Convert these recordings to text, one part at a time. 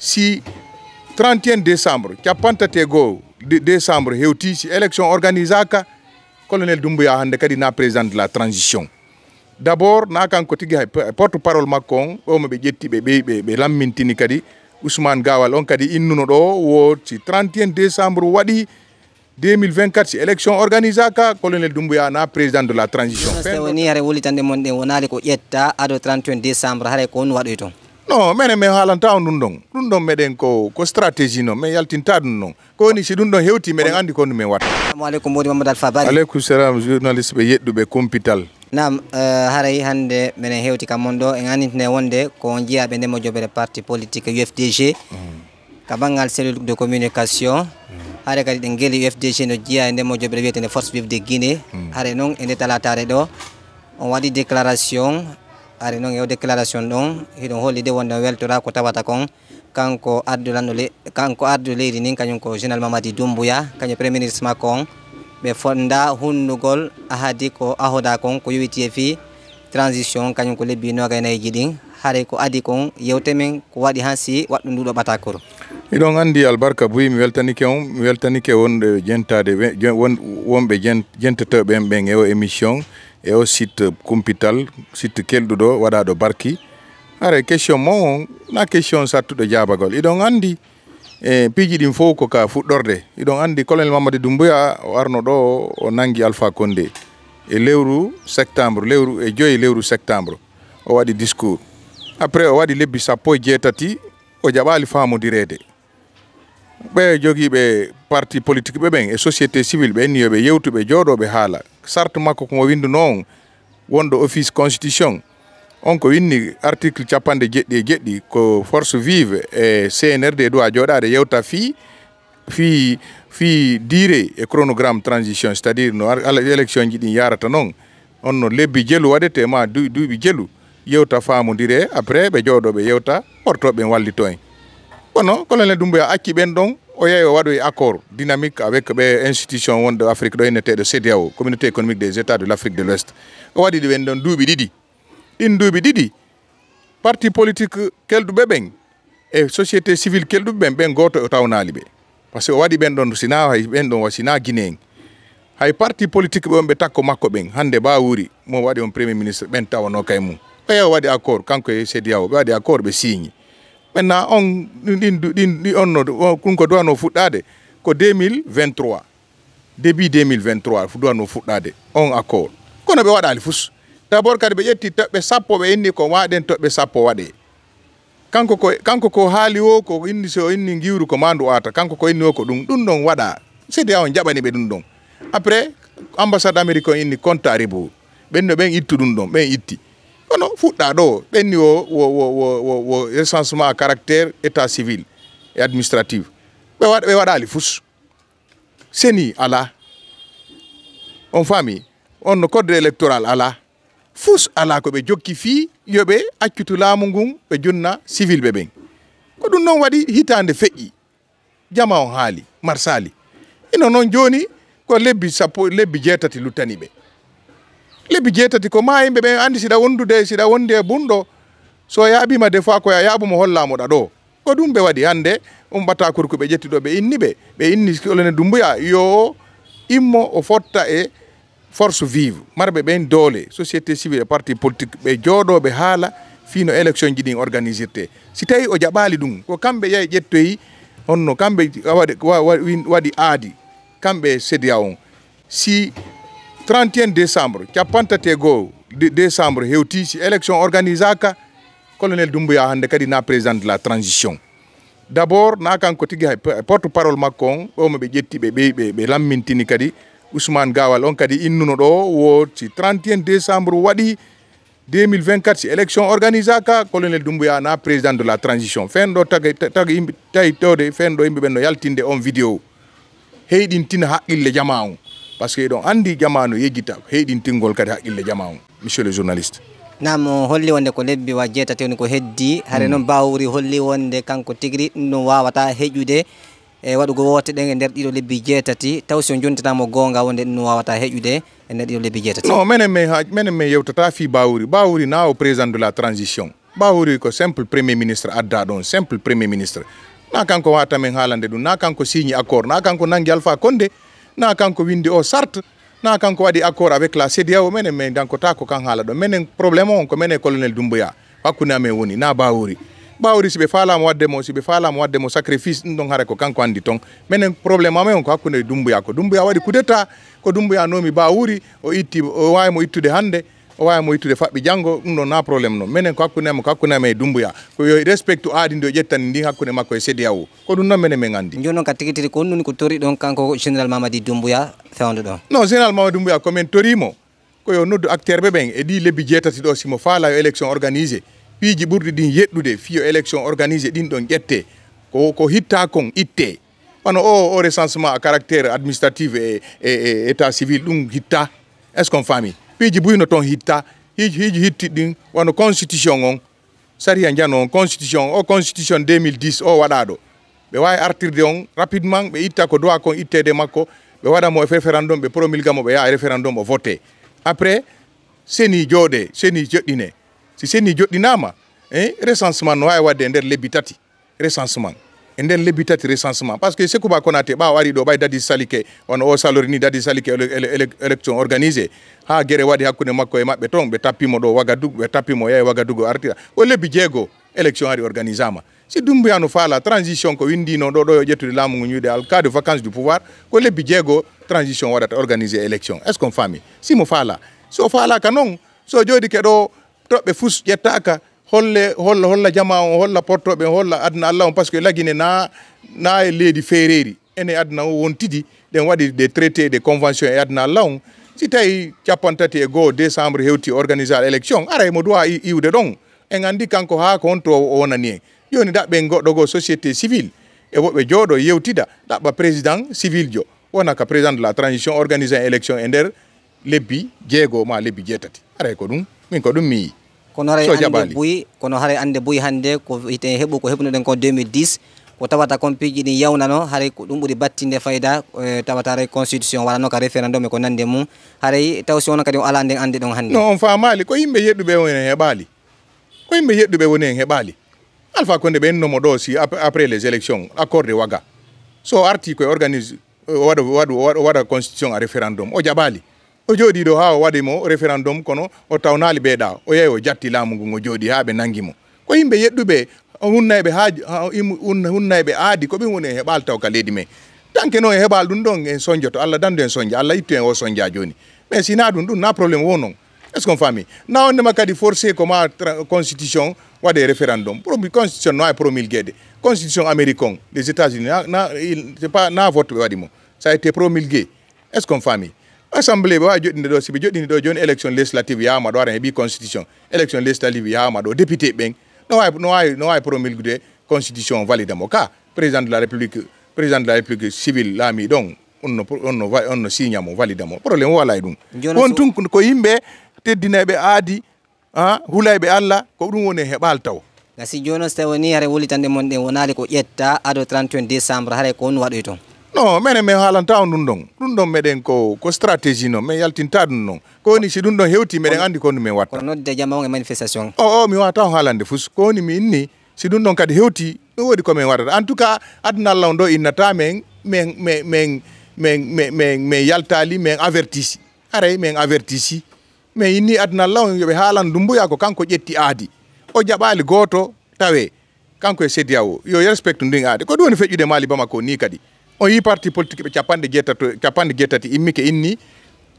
si 31 décembre capantati e décembre a si élection colonel Dumbuya est le président de la transition D'abord, na porte parole makko on ousmane gawal on kadi innuno décembre 2024 si élection colonel Dumbuya na président de la transition décembre non minen mi haalantaw ɗum ɗon ɗum ɗon meɗen ko ko stratégie noon min yaltinta ɗum ɗon kowoni si ɗum ɗon hewti meɗen andi ko ndumin watta assalamu aleykum modi mamadou alphabari aleykum salam journaliste ɓe yeɗɗuɓe compital nam eh, haray hannde minen hewti kam on ɗo en annitine wonde ko on jiyaɓe ndemo joɓere parti politique ufdg mm. ka banggal cellule de communication mm. haare kadi ɗen geeli ufdg no jeeya e ndema joɓere wiyetede force vive de guinée mm. haare noon e nde talatare ɗo on waɗi déclaration ari non yo déclaration ɗon hiɗon hollide wonde weltora ko tawata kon kanko ardulanɗo kanko kangko ri nin kanyon ko general mamadi doumboya kanyo premier ministre makko be fonda hundugol ahadi ko ahoda kon ko yowiti e fi transition kanyon ko no gayna ɗin hare ko adi kon yewte men ko wadi hansi waɗɗo nduɗo ɓatakoro iɗon anndi albarka buyi mi weltanike on mi weltanike de, jentade wonɓe jentatoɓe en ɓen e o e o site kumpital site kelɗuɗo waɗaɗo barki are question mo na question sattuɗo jabagol iɗon andi e piiji ɗin fof ko ka fuɗɗorde iɗon andi colonel mamadou doumbouya o arno ɗo o nangi alpha condé e lewru septembre lewru e joyi lewru septembre o waɗi discours après o waɗi lebbi sappo e jeetati o jaɓali famodirede ɓe jogiiɓe parti politique ɓe ɓen e société civil ɓe enniyoɓe yewtuɓe jooɗoɓe haala sartu que office constitution on ko winni article chapande e force vive e cnrd doit duwa yewta fi fi fi dire e chronogramme transition cest à dire no election yarata on no lebbi jelu ma duubi jelu yewta dire, après be yewta wallito en kono dumbe acci ben don oyeyo waɗoye accord dynamique avec ɓe institution wonɗo afrique ɗo enneteɗo cdao communauté économique des états de l' afrique de l' ouest o waɗi ɓen ɗon duuɓi ɗiɗi ɗin duuɓi ɗiɗi parti politique kelɗuɓe ɓen e société civile kelɗuɓe ɓen ɓen goto o tawnali ɓe par ce que o waɗi ɓen ɗon sina hay ɓen ɗon wasina guine en hay parti politique ɓe on ɓe takko makko ɓen hande bawuri mo waɗi on premier ministre ɓen tawano kay mum oyeyo waɗi accord kanko e cdao ɓe waɗi accord ɓe signe maintenant on ɗin ɗin ɗi on no ɗum ko duwano fuɗɗade ko 2023 début 2023 duwano fuɗɗade on accord kono ɓe waɗali fus d' abord kadi ɓe ƴetti toɓɓe sappo ɓe inni ko waɗen toɓɓe sappo waɗe kanko ko kanko ko haali o ko inni so inni giwru ko mandu ndu ata kanko ko inni o ko ɗum ɗum ɗon waɗa sidi on jaɓani ɓe ɗum ɗon après ambassade américain inni compte à rebours ɓenno ɓen ittu ɗum ɗon ɓen itti kono fuɗɗa ɗo ɓenni o wo wo wo recensement à caractère état civil et administrative ɓe waɗ ɓe waɗali fus seni ala on faami on no code électoral ala fus ala ko ɓe jokki fi yoɓe accutu laamu ngun ɓe jonna civil ɓe ɓen ko ɗum noon waɗi hitande feƴƴi jama on haali marsali ino noon joni ko lebbi sappo lebbi jeetati luttani ɓe lebbi jeetati ko ma yimɓe ɓe andi siɗa wondude siɗa wondi e bunɗo so yaaɓima des fois koye yaabumo hollamoɗa ɗo ko ɗum ɓe waɗi hannde on mbatta korkuɓe ƴettiɗo ɓe inni ɓe ɓe inni olene dumbuya yo immo o fotta e force vive marɓe ɓen doole société civil e parti politique ɓe jooɗoɓe haala fino élection ji ɗin organisirte si tawi o jaɓali ɗum ko kamɓe yehi ƴettoyi honno kamɓe waɗi aadi kamɓe cédia on si 31 décembre capantati e goho décembre hewti si élection organisaka colonel Dumbuya hannde kadi na président de la transition D'abord abord na kanko tigi porte parole makko on ɗo moɓe ƴetti ɓe ɓeyi ɓe lammintini kadi ousmane gawal on kadi innuno ɗo wo si 31 décembre waɗi 2024 si élection organisaka colonel doumboya na président de la transition fen ɗo taga taga yimɓe tawi towde fen ɗo yimɓe ɓen yaltinde on vidéo heyɗin tina haqqille jama on par ce que eɗon andi jamanu yeggita tingol kadi haqqille jama o monsieur le journaliste nam holli wonde ko lebbi wa jeetati woni ko heddi hare hmm. noon bawri holli wonde kanko tigri ɗum wawata heƴude e waɗugo woote ɗen e nder ɗiɗo lebbi jeetati taw so on jontinama gonga wonde ɗum wawata heƴude e nder ɗiɗo lebbi jeetati non minen min menen min yewtata fi bawri bawri na o président de la transition bawri ko simple premier ministre adda ɗon simple premier ministre na kanko wata men haalande ɗum na kanko signe accord na kanko nangi alpha konde na kanko windi o charte na kanko waɗi accord avec la cdao menen min dankota ko kan haala ɗo minen probléme on ko menen colonel dumboya hakkude amen woni na bawori bawori siɓe falama wadde mo siɓe falama wadde mo sacrifice ɗum ɗon haara ko kanko andi ton minen probléme amen on ko hakkude dumboya ko dumboya waɗi kudeta ko dumboya nomi bawuri o itti o wawimo ittude hande o wawi mo yittude faɓɓi janggo ɗum ɗon na probléme noon minen ko hakkudema ko hakkudema e dumbuya ko yo respect aadi ndi o ƴettani ndi hakkude makko e sédia o ko ɗum noon minen min andi joni noon ka tigui tigui ko honnuni ko tori ɗon kanko général mamadi dumbuya fewdo ɗon non général mamadi dumbuya komin torimo ko yo noddu acteur ɓe ɓen e ɗi lebbi jeetati ɗo simo faala yo élection organisé piiji ɓurɗi ɗin yeɗɗude fiyo élection organisé ɗin ɗon ƴette ko ko hitta kon itte wano o o recensement à caractère administratif e, e, e état civil ɗum hitta est ce qu'on faami piiji buyno toon hitta hiji hiji hiti din wano constitution on sariya jano on constitution o constitution 2010 o waɗaɗo ɓe wawi artirde on rapidement be itta ko droit kon ittede makko ɓe waɗamo faire référendum be promulga mo ya yaha référendum o voter après seni jooɗe seni joɗɗine si seni jodinama e recensement no way wadde der nder recensement and nden lebbi tati recensement par ce que sekuba konate ba wari ɗo ɓay dadi salike on o salorini dadi salike ke élection organisé ha guere waɗi hakkude makko e maɓɓe ton ɓe tappimo ɗo wagadugu ɓe tappimo yeey wagadugo artira o lebbi jeego élection hari organisama si si yanu faala transition ko windi no do yo ƴettude laamu ngu ñuyde al cas de vacance du pouvoir ko lebbi jeego transition waɗata organisé élection est ce qu'on faami simo fala so fala noon so jodi ke ɗo toɓɓe fus ƴettaka holle holla holla jama on holla portoɓe holla aduna allah on par ce que lagine na na e leydi fereri ene aduna o won tidi ɗen waɗi des traité des convention e aduna allah on si tawi tati e goho décembre hewti organisade élection ara emo duwa iwde ɗon en andi kanko ha ko honto o wonani en joni ɗaɓɓen goɗɗo go société civile e woɓɓe jooɗo e yewtida ɗaɓɓa président civil jo wona ka président de la transition organisé élection e nder lebbi jeego ma lebbi jeetati aray e ko ɗum min ko ɗum mi kono haray ande boyi kono haray ande boyi hannde ko hite heɓu ko heɓnoɗen ko 2010 ko tawata compiji ɗi yawnano hare ko ɗum ɓuuri battinde fayida e, tawata re constitution no ka referendum e ko nande mum hare taw si wono kadi o ala ande ande ɗon hande non on famali ko yimɓe yeɗɗuɓe woni he heɓali ko yimɓe yeɗɗuɓe woni bali heɓali ko konde ɓe ennomo ɗo si après les élections accord de waga so arti koye organise wada waɗa wada constitution a referendum o jaɓali o jooɗiɗo ha o waɗimo référendum kono o tawnali ɓeeɗa o yeey o jatti laamu ngu ngo jooɗi ha ɓe nangi ko yimɓe yeɗɗuɓe hunnayɓe haaji hunnayɓe aadi ko ɓen woni e taw ka leydi men tanke noon e heɓal ɗum ɗon en soñja to allah dandu en soñja allah ittu en o soñja joni mais sina ɗum ɗum na probléme wo est ce qu'on fami nawandema kadi forcé ko ma constitution waɗe référendum constitution no hay promulguéde constitution américain les états unis na c'est pas na vote ɓe mo ça a été promulgué est ce qu'on assemblé ɓe wawi joɗɗinde ɗo jodi ndo ɗo joni élection législative ya ma do waɗa bi constitution élection législative ma do député ɓen no way no wawi no way promulguer constitution valide mo ka président de la république président de la république civil laami ɗon onno on no signa mo valide mo probléme o wala e ɗum tun ko yimɓe teddineɓe aadi ha huulayɓe allah ko ɗum woni heɓal taw gasi joni tawoni tawi ni haara wolitande mon ko ƴetta ado 31 décembre hare ko on waɗoy ton non minen min haalantaw ɗum ɗon ɗum ɗon meɗen ko ko stratégie noon min yaltinta ɗum noon ko woni si ɗum ɗon hewti meɗen anndi kondu min watta kono nodde e manifestation o o mi wawata haalande fus ko woni mi inni si ɗum ɗon kadi hewti ɗum woodi komin waɗata en tout cas aduna allah o innata men min min min min min yaltali min avertisi aray min avertisi min inni aduna allah yoɓe haalan dumboya ko kanko ƴetti aadi o jaɓali gooto tawe kanko e sédia o yo respecte ndin aadi ko ɗum woni feƴƴude maali bamako ni kadi o oh, yi parti politique ɓe capanɗe jeetato capanɗe jeetati immi ke inni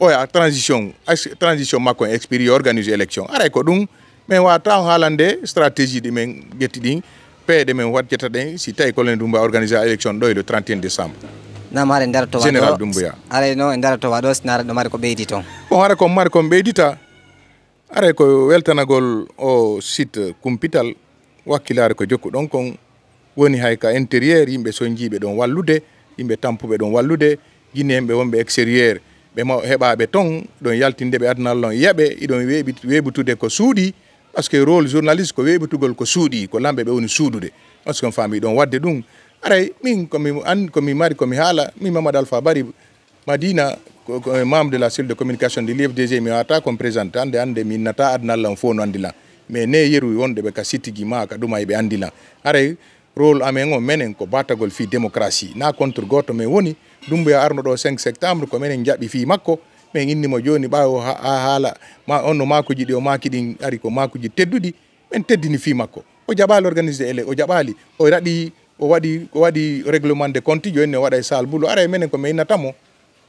oya transition transition makko e expiri organisé élection aray ko ɗum min wata haalande stratégie ɗi min ƴetti ɗin peeɗe min waɗjeta ɗen si tawi colonel dumba organisé élection ɗo le 31 décembre nam haɗa ndara towa général dumboya aray no e ndara towa si sinara ɗo mari ko ɓeydi toon bon hara ko mari kon ɓeydita aray ko weltanagol o site cumpital wakkilare ko jokku ɗon kon woni hay ka intérieur yimɓe so jiiɓe ɗon wallude yimɓe tampuɓe ɗon wallude guinne hemɓe wonɓe extérieur ɓe heɓaɓe ton ɗon yaltinde ɓe adunal on yeɓe iɗon weɓitude ko suuɗi par ce que rôle journaliste ko weɓitugol ko suuɗi ko lamɓe ɓe woni suudude on sikon faami ɗon wadde ɗum aray min komi an komi mari komi haala min mamadou alpha bari madina eh, membre de la cellule de communication de l'ifdg mi wata comme présente ande hannde min nata adunal on fof no andilan mais ne yeru wonde ɓe ka sittigi ma ka ɗuma eɓe lan aray rôle amen o menen ko batagol fi démocratie na contre goto me woni dumbuya arno ɗo 5 septembre ko menen jaɓi fi makko min innimo joni ɓawo ha haala ma onno makuji ɗi o makidin ari ko makuji tedduɗi min teddini fi makko o jaɓali organisé ele o jaɓali o radi o waɗi o waɗi réglement de compte joni o waɗa e sal bulu ara menen minen ko mi innatamo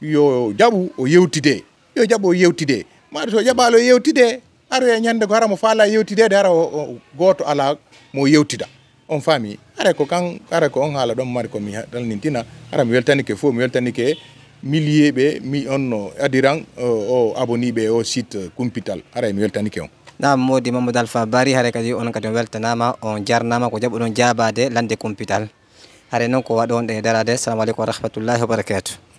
yo jabu o yewtide yo jabu o yewtide maɗa so jaɓali o yewtide ara e ñande ko hara mo yewtide yewtidede hara goto ala mo yewtida on faami ara ko kan ara ko on haala ɗon mari komi tan nin tina ara mi weltani ke fof mi weltani ke millier ɓe mi on no adiran o aboni aboniɓe o site kumpital ara e mi weltani ke on nam modi mamadou alpha bari hare kadi on kadi on weltanama on jarnama ko jaɓuɗon jabade lande kumpital hare noon ko waɗi on ɗen e darade assalamu aleykum wa rahmatullahi wa barakatuh